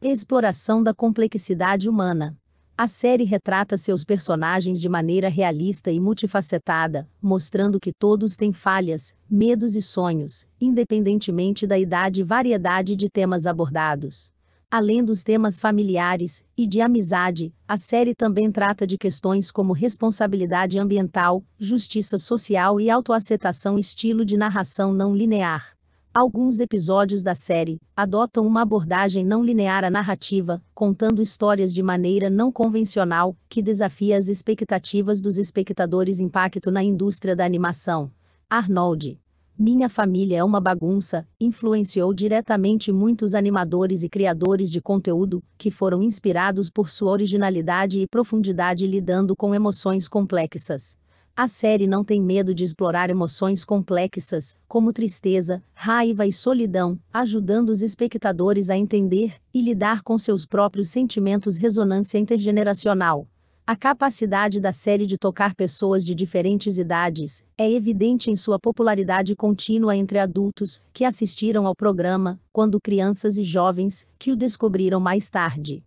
Exploração da complexidade humana. A série retrata seus personagens de maneira realista e multifacetada, mostrando que todos têm falhas, medos e sonhos, independentemente da idade e variedade de temas abordados. Além dos temas familiares e de amizade, a série também trata de questões como responsabilidade ambiental, justiça social e autoaceitação, estilo de narração não linear. Alguns episódios da série adotam uma abordagem não linear à narrativa, contando histórias de maneira não convencional, que desafia as expectativas dos espectadores. Impacto na indústria da animação. Arnold. Minha Família é uma Bagunça influenciou diretamente muitos animadores e criadores de conteúdo, que foram inspirados por sua originalidade e profundidade lidando com emoções complexas. A série não tem medo de explorar emoções complexas, como tristeza, raiva e solidão, ajudando os espectadores a entender e lidar com seus próprios sentimentos ressonância intergeneracional. A capacidade da série de tocar pessoas de diferentes idades é evidente em sua popularidade contínua entre adultos que assistiram ao programa, quando crianças e jovens que o descobriram mais tarde.